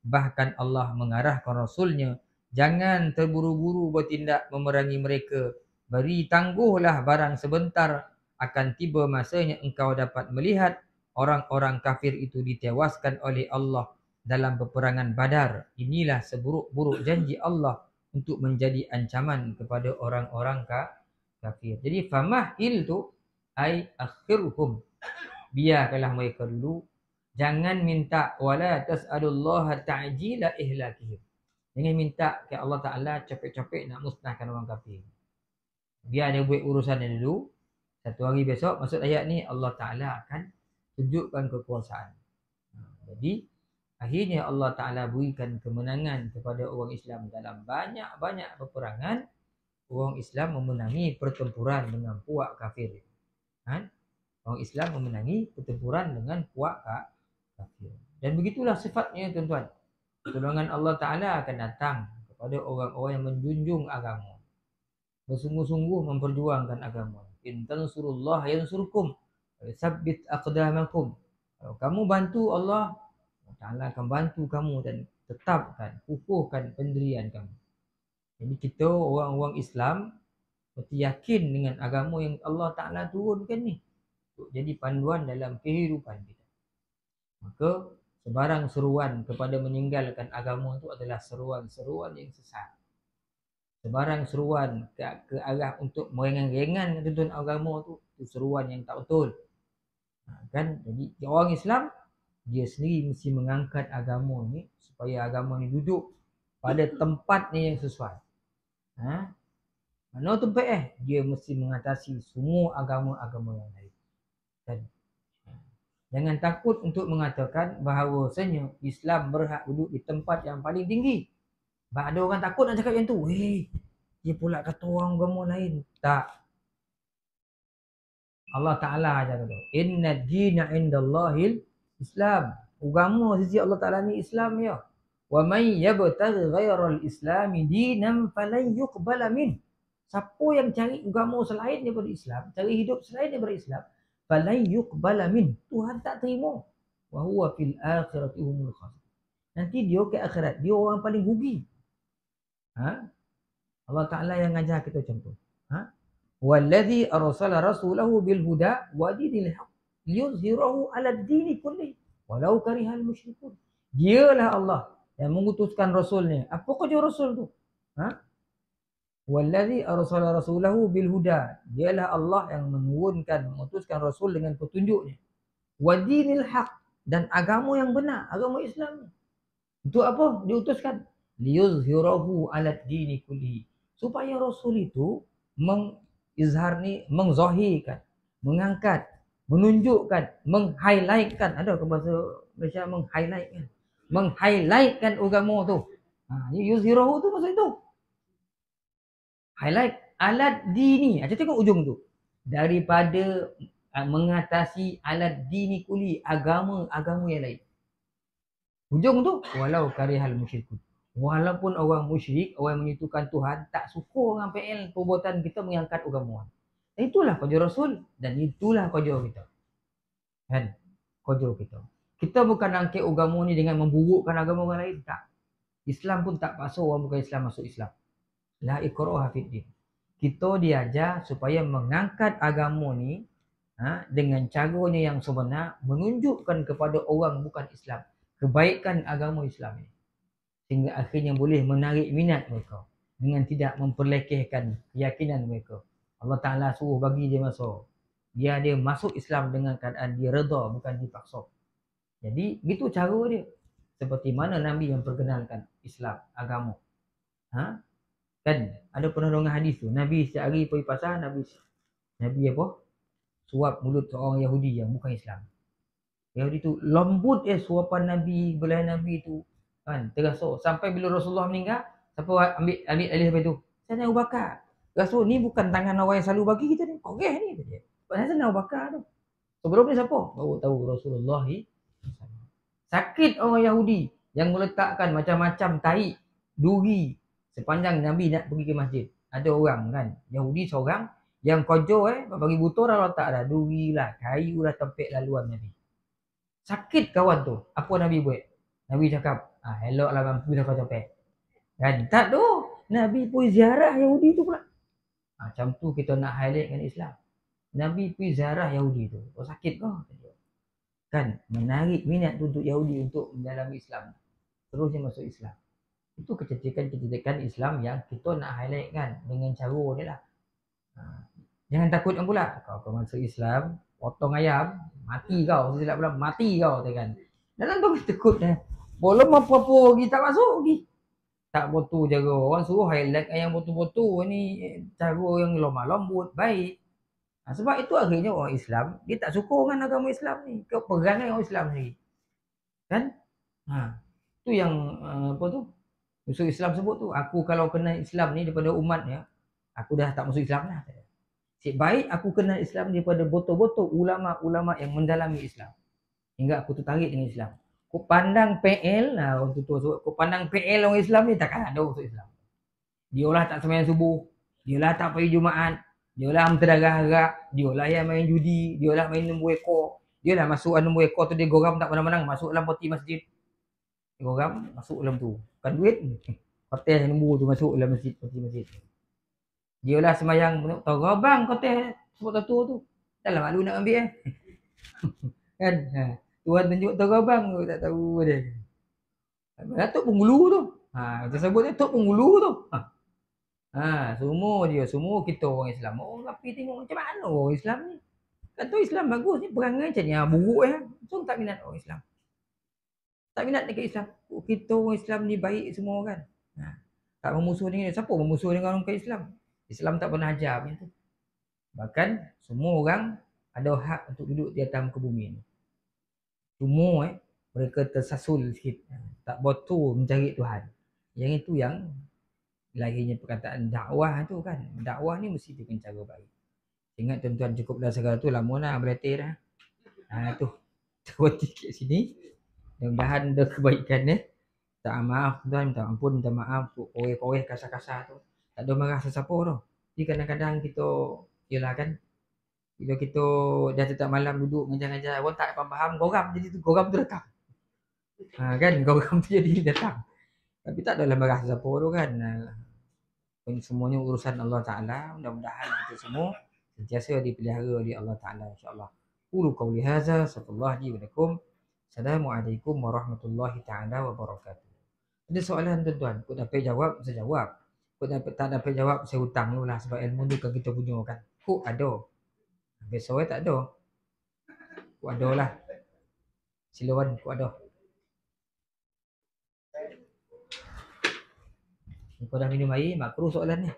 bahkan Allah mengarahkan Rasulnya Jangan terburu-buru bertindak memerangi mereka. Beri tangguhlah barang sebentar. Akan tiba masanya engkau dapat melihat orang-orang kafir itu ditewaskan oleh Allah dalam peperangan badar. Inilah seburuk-buruk janji Allah untuk menjadi ancaman kepada orang-orang kafir. Jadi famahil tu ai akhirhum. Biarkanlah mereka dulu. Jangan minta wala tas'alullaha ta'jila ihlakihim. Jangan minta ke Allah Ta'ala capek-capek nak musnahkan orang kafir. Biar dia buat urusan dia dulu. Satu hari besok, maksud ayat ni Allah Ta'ala akan tunjukkan kekuasaan. Ha, jadi, akhirnya Allah Ta'ala berikan kemenangan kepada orang Islam dalam banyak-banyak peperangan. Orang Islam memenangi pertempuran dengan puak kafir. Ha? Orang Islam memenangi pertempuran dengan puak kafir. Dan begitulah sifatnya tuan-tuan. Pertolongan Allah Ta'ala akan datang kepada orang-orang yang menjunjung agama. Bersungguh-sungguh memperjuangkan agama. Intan surullah yang surkum. Sabit akdamakum. Kalau kamu bantu Allah, Ta'ala akan bantu kamu dan tetapkan, kukuhkan pendirian kamu. Jadi kita orang-orang Islam mesti yakin dengan agama yang Allah Ta'ala turunkan ni. Untuk jadi panduan dalam kehidupan kita. Maka Sebarang seruan kepada meninggalkan agama itu adalah seruan-seruan yang sesat. Sebarang seruan ke, ke arah untuk merengan-rengan tentang agama itu, itu seruan yang tak betul. Ha, kan? Jadi orang Islam, dia sendiri mesti mengangkat agama ini supaya agama ini duduk pada tempatnya yang sesuai. Ha? Mana tempat eh? Dia mesti mengatasi semua agama-agama yang lain. Jangan takut untuk mengatakan bahawa bahawasanya Islam berhak duduk di tempat yang paling tinggi. Sebab ada orang takut nak cakap yang tu. Weh, dia pula kata orang agama lain. Tak. Allah Ta'ala ajar tu. Inna dina indallahil Islam. Agama sisi Allah Ta'ala ni Islam ya. Wa man yabtag ghayral islami dinan falan yuqbala min. Siapa yang cari agama selain daripada Islam, cari hidup selain daripada Islam, falan yuqbala min Tuhan tak terima wa huwa fil akhirati humul khasir nanti dia ke akhirat dia orang paling rugi ha Allah Taala yang ajar kita macam tu ha wallazi arsala rasulahu bil huda wa dinil haq liyuzhirahu ala dini kulli walau karihal musyrikun dialah Allah yang mengutuskan rasulnya apa kerja rasul tu ha Wallazi arsala rasulahu bil huda. Dialah Allah yang mengurunkan, mengutuskan rasul dengan petunjuknya. Wa dinil haq dan agama yang benar, agama Islam. Untuk apa diutuskan? Yuzhirahu ala dini kulli. Supaya rasul itu mengizharni, ni mengzahirkan, mengangkat, menunjukkan, menghighlightkan. Ada ke bahasa Malaysia menghighlightkan, menghighlightkan meng agama tu. Ha, yuzhirahu tu maksud itu highlight alat dini, ni. Kita tengok ujung tu. Daripada ah, mengatasi alat dini kuli agama-agama yang lain. Ujung tu walau karihal musyrik. Walaupun orang musyrik, orang yang menyitukan Tuhan tak suka dengan PL perbuatan kita mengangkat agama. Itulah kerja Rasul dan itulah kerja kita. Kan? Kerja kita. Kita bukan angkat agama ni dengan memburukkan agama orang lain. Tak. Islam pun tak paksa orang bukan Islam masuk Islam la ikroha fiddin. Kita diajar supaya mengangkat agama ni ha, dengan caranya yang sebenar menunjukkan kepada orang bukan Islam kebaikan agama Islam ni. Sehingga akhirnya boleh menarik minat mereka dengan tidak memperlekehkan keyakinan mereka. Allah Ta'ala suruh bagi dia masuk. dia dia masuk Islam dengan keadaan dia reda bukan dipaksa. Jadi gitu cara dia. Seperti mana Nabi yang perkenalkan Islam, agama. Ha? Kan ada penolongan hadis tu. Nabi setiap hari pergi pasar, Nabi Nabi apa? Suap mulut orang Yahudi yang bukan Islam. Yahudi tu lembut eh suapan Nabi, belahan Nabi tu. Kan terasa sampai bila Rasulullah meninggal, siapa ambil ambil alih sampai tu? Saya nak ubahkan. Rasul ni bukan tangan orang yang selalu bagi kita ni. Korek ni tu nak Pasal saya Abu Bakar tu. Sebelum ni siapa? Baru tahu Rasulullah ni. Sakit orang Yahudi yang meletakkan macam-macam tahi, duri, sepanjang Nabi nak pergi ke masjid ada orang kan Yahudi seorang yang kojo eh bagi buta dah letak dah duri lah kayu lah tempek laluan Nabi sakit kawan tu apa Nabi buat Nabi cakap ah elok lah mampu dah kau tempek kan tak tu Nabi pun ziarah Yahudi tu pula ah, macam tu kita nak highlight dengan Islam Nabi pergi ziarah Yahudi tu kau oh, sakit kau kan menarik minat untuk Yahudi untuk mendalami Islam terusnya masuk Islam itu kecetikan-kecetikan Islam yang kita nak highlight kan dengan cara dia lah. Ha. Jangan takut yang pula. Kau kau masuk Islam, potong ayam, mati kau. Silap pula, mati kau tu kan. Dalam tu takut dah. Belum apa-apa lagi tak masuk lagi. Tak botol jaga. Orang suruh highlight ayam botol-botol ni cara yang lemah-lembut, baik. Ha. sebab itu akhirnya orang Islam, dia tak suka dengan agama Islam ni. Kau perangai orang Islam ni. Kan? Ha. Tu yang eh, apa tu? Musuh Islam sebut tu, aku kalau kena Islam ni daripada umat umatnya, aku dah tak musuh Islam lah. Cik baik aku kena Islam daripada botol-botol ulama-ulama yang mendalami Islam. Hingga aku tertarik dengan Islam. Kau pandang PL, lah, orang tu tua sebut, kau pandang PL orang Islam ni takkan ada musuh Islam. Dialah tak semayang subuh, dialah tak pergi Jumaat, dialah terdarah-harap, dialah yang main judi, dialah main nombor ekor, dialah masuk nombor ekor tu dia goram tak menang-menang, masuk dalam poti masjid, dia orang masuk dalam tu. Bukan duit. yang nombor tu masuk dalam masjid. masjid, masjid. Dia lah semayang. Tahu bang kotes sebab tatu tu. Tak lah malu nak ambil [laughs] eh. kan? Ha. Tuhan tunjuk tahu bang. tak tahu dia. Datuk penggulu tu. Ha, kita sebut dia Tok penggulu tu. Ha. ha. semua dia. Semua kita orang Islam. oh tapi tengok macam mana orang Islam ni. Kan tu Islam bagus ni. Perangai macam ni. Ha, buruk eh. Ya. tak minat orang Islam tak minat negara Islam. Oh, kita orang Islam ni baik semua kan. Ha. Tak memusuh dengan siapa memusuh dengan orang Islam. Islam tak pernah ajar macam tu. Bahkan semua orang ada hak untuk duduk di atas muka bumi ni. Semua eh, mereka tersasul sikit. Ha. Tak betul mencari Tuhan. Yang itu yang lahirnya perkataan dakwah tu kan. Dakwah ni mesti dengan cara baik. Ingat tuan-tuan cukup dah segala tu lama lah berhati dah. Ha, tu. [laughs] Tua sikit sini dan bahan dia kebaikan ni. Eh? Tak maaf tuan, minta ampun, minta maaf untuk poeh-poeh kasar-kasar tu. Tak ada marah sesiapa tu. Jadi kadang-kadang kita, yelah kan, bila kita dah tetap malam duduk ngajar-ngajar, orang tak dapat faham, goram jadi tu, goram tu datang. Ha, kan, [laughs] goram tu jadi datang. Tapi tak adalah marah sesiapa tu kan. Ha, semuanya urusan Allah Ta'ala, mudah-mudahan kita semua sentiasa dipelihara oleh Allah Ta'ala insyaAllah. Uru qawli haza, sallallahu alaihi wa Assalamualaikum warahmatullahi taala wabarakatuh. Ada soalan tuan-tuan, kau dapat jawab, saya jawab. Kau dapat tak dapat jawab, saya hutang lu lah sebab ilmu ni kan kita punya kan. Ku ada. Besok saya tak ada. Ku ada lah. Silakan ku ada. Kau dah minum air, makruh soalan ni.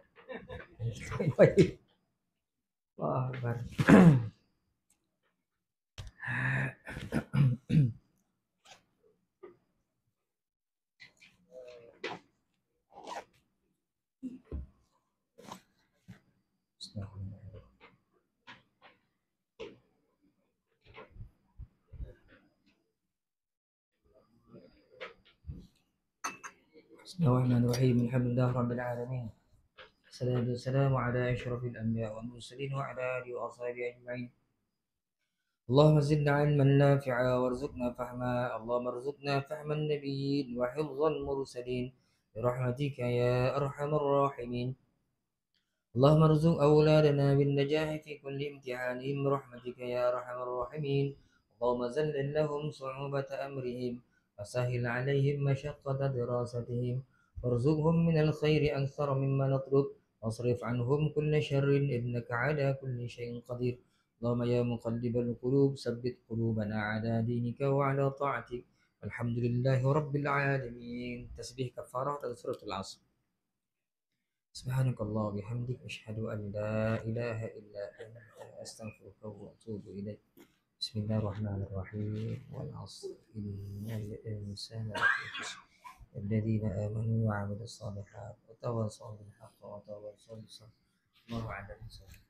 [laughs] Wah, baru. [clears throat] بسم الله الرحمن الرحيم الحمد لله رب العالمين السلام والسلام على أشرف الأنبياء والمرسلين وعلى آله وأصحابه أجمعين اللهم زدنا علما نافعا وارزقنا فهما اللهم ارزقنا فهم النبيين وحفظ المرسلين برحمتك يا أرحم الراحمين اللهم ارزق أولادنا بالنجاح في كل امتحان برحمتك يا أرحم الراحمين اللهم زلل لهم صعوبة أمرهم فسهل عليهم مشقة دراستهم وارزقهم من الخير أكثر مما نطلب واصرف عنهم كل شر إنك على كل شيء قدير اللهم يا مقلب القلوب ثبت قلوبنا على دينك وعلى طاعتك والحمد لله رب العالمين تسبيح كفارة سورة العصر سبحانك الله وبحمدك أشهد أن لا إله إلا أنت أستغفرك وأتوب إليك بسم الله الرحمن الرحيم والعصر إن الإنسان الذين آمنوا وعملوا الصالحات وتواصوا بالحق وتواصوا بالصبر الله على الإنسان